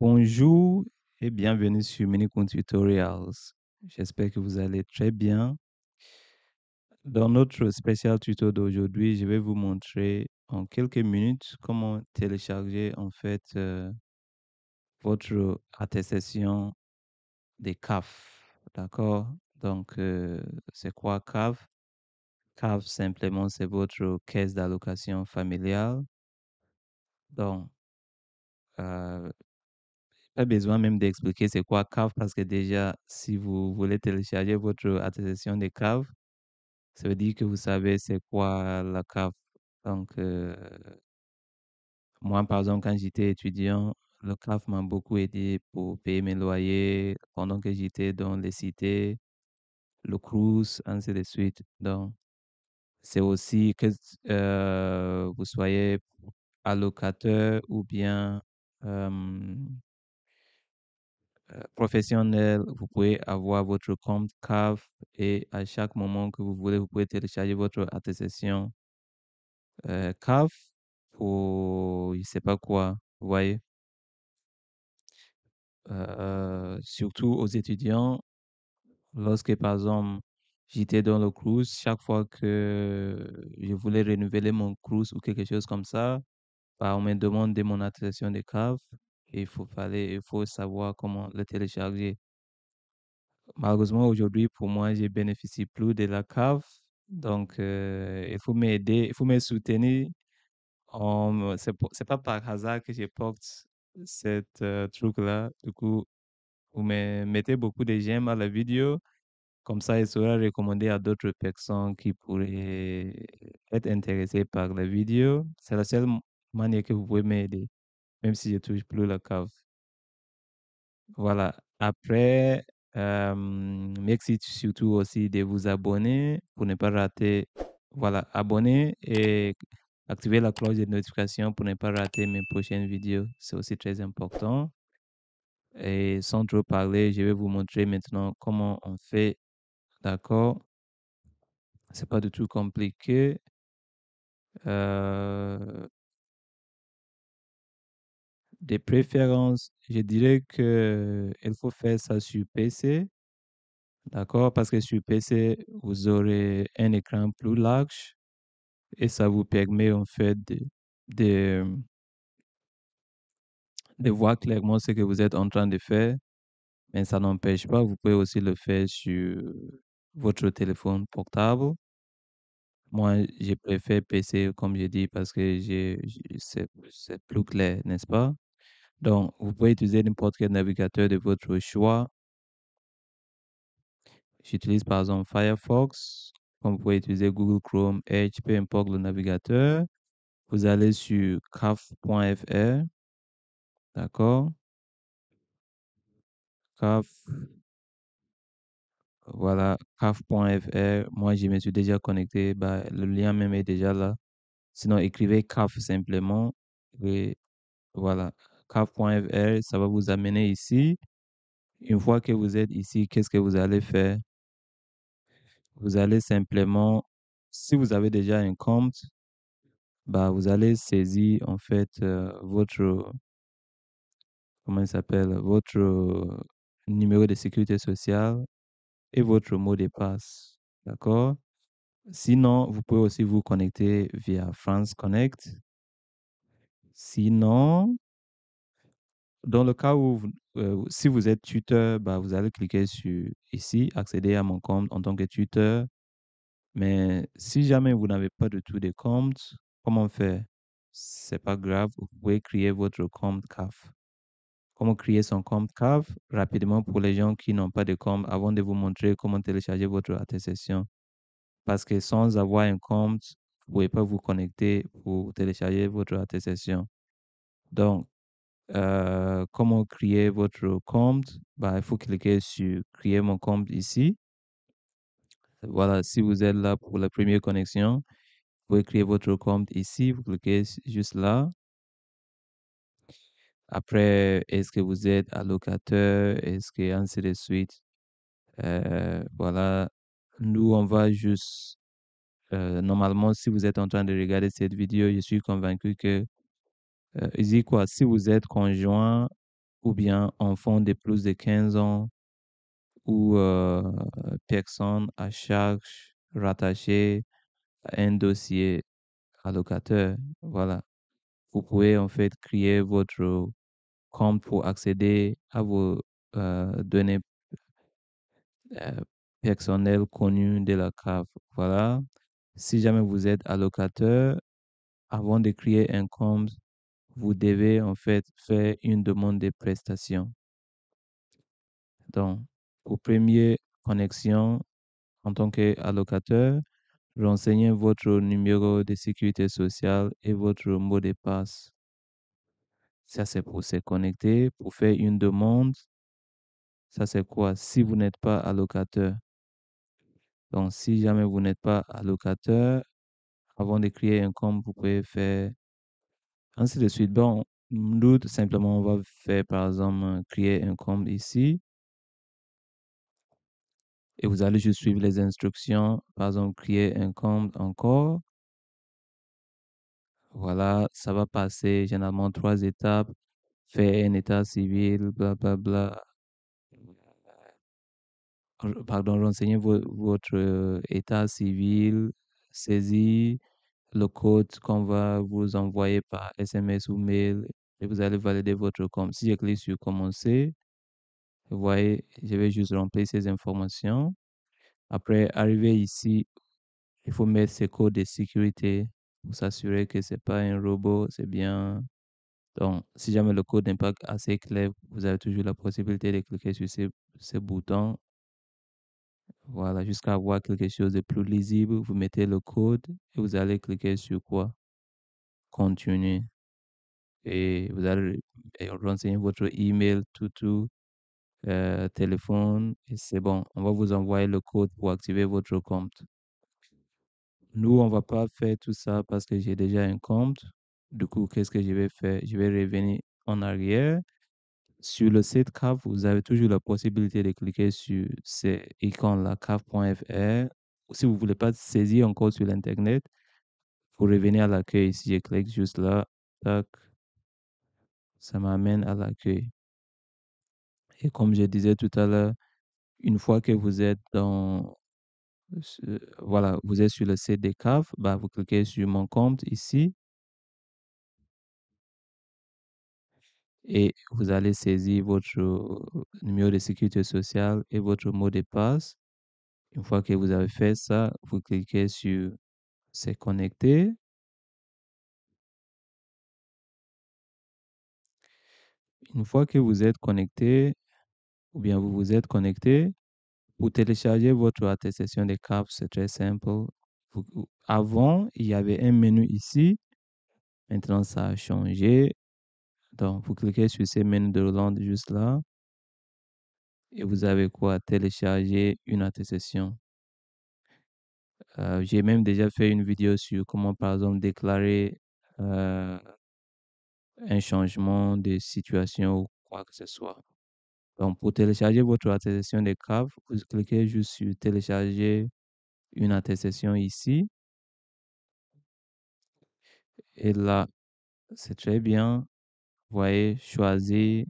Bonjour et bienvenue sur Minicon Tutorials. J'espère que vous allez très bien. Dans notre spécial tuto d'aujourd'hui, je vais vous montrer en quelques minutes comment télécharger en fait euh, votre attestation des CAF. D'accord Donc, euh, c'est quoi CAF CAF, simplement, c'est votre caisse d'allocation familiale. Donc, euh, pas besoin même d'expliquer c'est quoi CAF, parce que déjà, si vous voulez télécharger votre attestation de CAF, ça veut dire que vous savez c'est quoi la CAF. Donc, euh, moi, par exemple, quand j'étais étudiant, le CAF m'a beaucoup aidé pour payer mes loyers pendant que j'étais dans les cités, le Crous, ainsi de suite. Donc, c'est aussi que euh, vous soyez allocateur ou bien, euh, euh, professionnel, vous pouvez avoir votre compte CAF et à chaque moment que vous voulez, vous pouvez télécharger votre attestation euh, CAF pour je sais pas quoi, vous voyez. Euh, surtout aux étudiants, lorsque par exemple j'étais dans le cruise chaque fois que je voulais renouveler mon cruise ou quelque chose comme ça, bah, on me demandait mon attestation de CAF il faut il faut savoir comment le télécharger. Malheureusement, aujourd'hui, pour moi, je bénéficie plus de la CAF. Donc, euh, il faut m'aider, il faut me soutenir. Ce c'est pas par hasard que je porte ce euh, truc-là. Du coup, vous me mettez beaucoup de j'aime à la vidéo. Comme ça, il sera recommandé à d'autres personnes qui pourraient être intéressées par la vidéo. C'est la seule manière que vous pouvez m'aider. Même si je touche plus la cave. Voilà. Après, euh, merci surtout aussi de vous abonner pour ne pas rater. Voilà, abonner et activer la cloche de notification pour ne pas rater mes prochaines vidéos. C'est aussi très important. Et sans trop parler, je vais vous montrer maintenant comment on fait. D'accord? C'est pas du tout compliqué. Des préférences, je dirais qu'il faut faire ça sur PC, d'accord? Parce que sur PC, vous aurez un écran plus large et ça vous permet en fait de, de, de voir clairement ce que vous êtes en train de faire. Mais ça n'empêche pas, vous pouvez aussi le faire sur votre téléphone portable. Moi, je préfère PC, comme j'ai dit parce que c'est plus clair, n'est-ce pas? Donc, vous pouvez utiliser n'importe quel navigateur de votre choix. J'utilise par exemple Firefox. Comme vous pouvez utiliser Google Chrome, Edge, peu importe le navigateur. Vous allez sur caf.fr. D'accord CAF. Voilà, caf.fr. Moi, je me suis déjà connecté. Bah, le lien même est déjà là. Sinon, écrivez CAF simplement. Et voilà, caf.fr, ça va vous amener ici. Une fois que vous êtes ici, qu'est-ce que vous allez faire? Vous allez simplement, si vous avez déjà un compte, bah, vous allez saisir en fait euh, votre, comment il s'appelle, votre numéro de sécurité sociale et votre mot de passe. D'accord? Sinon, vous pouvez aussi vous connecter via France Connect. Sinon, dans le cas où, euh, si vous êtes tuteur, bah, vous allez cliquer sur ici, accéder à mon compte en tant que tuteur. Mais si jamais vous n'avez pas du tout de compte, comment faire? C'est pas grave, vous pouvez créer votre compte CAF. Comment créer son compte CAF? Rapidement pour les gens qui n'ont pas de compte, avant de vous montrer comment télécharger votre attestation. Parce que sans avoir un compte, vous pouvez pas vous connecter pour télécharger votre attestation. Donc, euh, comment créer votre compte, bah, il faut cliquer sur créer mon compte ici. Voilà, si vous êtes là pour la première connexion, vous pouvez créer votre compte ici, vous cliquez juste là. Après, est-ce que vous êtes allocateur, est-ce que ainsi de suite. Euh, voilà, nous on va juste, euh, normalement si vous êtes en train de regarder cette vidéo, je suis convaincu que euh, il quoi? Si vous êtes conjoint ou bien enfant de plus de 15 ans ou euh, personne à charge rattachée à un dossier allocateur, voilà. Vous pouvez en fait créer votre compte pour accéder à vos euh, données personnelles connues de la CAF. Voilà. Si jamais vous êtes allocateur, avant de créer un compte, vous devez en fait faire une demande de prestation. Donc, pour première connexion, en tant qu'allocateur, renseignez votre numéro de sécurité sociale et votre mot de passe. Ça, c'est pour se connecter, pour faire une demande. Ça, c'est quoi si vous n'êtes pas allocateur? Donc, si jamais vous n'êtes pas allocateur, avant de créer un compte, vous pouvez faire ainsi de suite. Bon, nous, simplement, on va faire, par exemple, euh, créer un compte ici et vous allez juste suivre les instructions. Par exemple, créer un compte encore. Voilà, ça va passer généralement trois étapes. Faire un état civil, blablabla. Pardon, renseignez votre euh, état civil, saisie le code qu'on va vous envoyer par SMS ou mail et vous allez valider votre compte. Si je clique sur commencer, vous voyez, je vais juste remplir ces informations. Après, arriver ici, il faut mettre ce code de sécurité pour s'assurer que ce n'est pas un robot, c'est bien. Donc, si jamais le code n'est pas assez clair, vous avez toujours la possibilité de cliquer sur ce ces boutons voilà, jusqu'à avoir quelque chose de plus lisible, vous mettez le code et vous allez cliquer sur quoi? Continuer. Et vous allez renseigner votre email, tout, tout, euh, téléphone, et c'est bon. On va vous envoyer le code pour activer votre compte. Nous, on va pas faire tout ça parce que j'ai déjà un compte. Du coup, qu'est-ce que je vais faire? Je vais revenir en arrière sur le site CAF, vous avez toujours la possibilité de cliquer sur ces icônes-là, CAF.fr. Si vous ne voulez pas saisir encore sur l'Internet, vous revenez à l'accueil ici. Je clique juste là. Ça m'amène à l'accueil. Et comme je disais tout à l'heure, une fois que vous êtes dans voilà, vous êtes sur le site des CAF, bah, vous cliquez sur mon compte ici et vous allez saisir votre numéro de sécurité sociale et votre mot de passe. Une fois que vous avez fait ça, vous cliquez sur Se connecter. Une fois que vous êtes connecté, ou bien vous vous êtes connecté, vous téléchargez votre attestation de CAP, c'est très simple. avant, il y avait un menu ici. Maintenant, ça a changé. Donc, vous cliquez sur ces menus de Roland juste là. Et vous avez quoi? Télécharger une intercession. Euh, j'ai même déjà fait une vidéo sur comment, par exemple, déclarer euh, un changement de situation ou quoi que ce soit. Donc, pour télécharger votre intercession de CAF, vous cliquez juste sur télécharger une intercession ici. Et là, c'est très bien. Vous voyez, choisir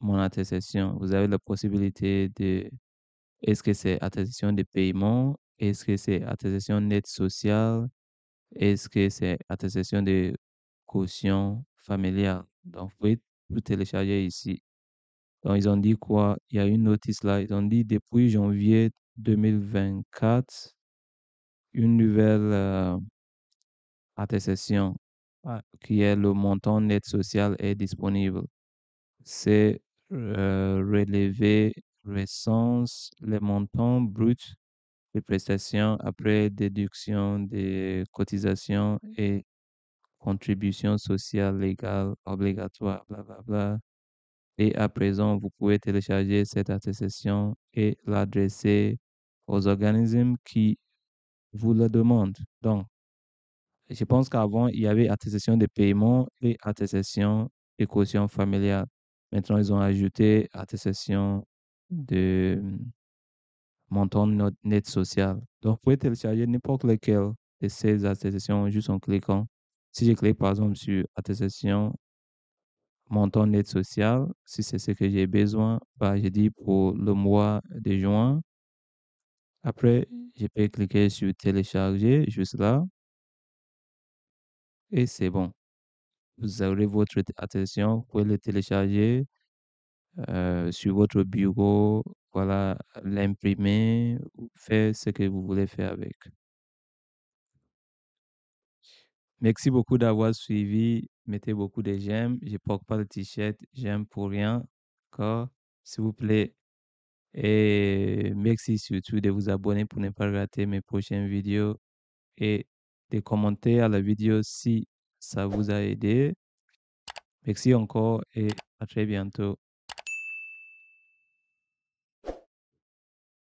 mon attestation. Vous avez la possibilité de, est-ce que c'est attestation de paiement? Est-ce que c'est attestation net sociale? Est-ce que c'est attestation de caution familiale? Donc, vous pouvez vous télécharger ici. Donc, ils ont dit quoi? Il y a une notice là. Ils ont dit depuis janvier 2024, une nouvelle attestation. Euh, qui est le montant net social est disponible. C'est euh, relevé recense les montants bruts des prestations après déduction des cotisations et contributions sociales légales obligatoires, bla. Et à présent, vous pouvez télécharger cette attestation et l'adresser aux organismes qui vous la demandent. Donc, je pense qu'avant, il y avait attestation de paiement et attestation de caution familiale. Maintenant, ils ont ajouté attestation de mmh, montant net social. Donc, vous pouvez télécharger n'importe lequel de ces attestations juste en cliquant. Si je clique par exemple sur attestation montant net social, si c'est ce que j'ai besoin, bah, je dis pour le mois de juin. Après, je peux cliquer sur télécharger juste là et c'est bon. Vous aurez votre attention, vous pouvez le télécharger euh, sur votre bureau, voilà, l'imprimer, faire ce que vous voulez faire avec. Merci beaucoup d'avoir suivi. Mettez beaucoup de j'aime. Je ne porte pas le t-shirt, j'aime pour rien. S'il vous plaît. Et merci surtout de vous abonner pour ne pas rater mes prochaines vidéos. Et commenter à la vidéo si ça vous a aidé. Merci encore et à très bientôt.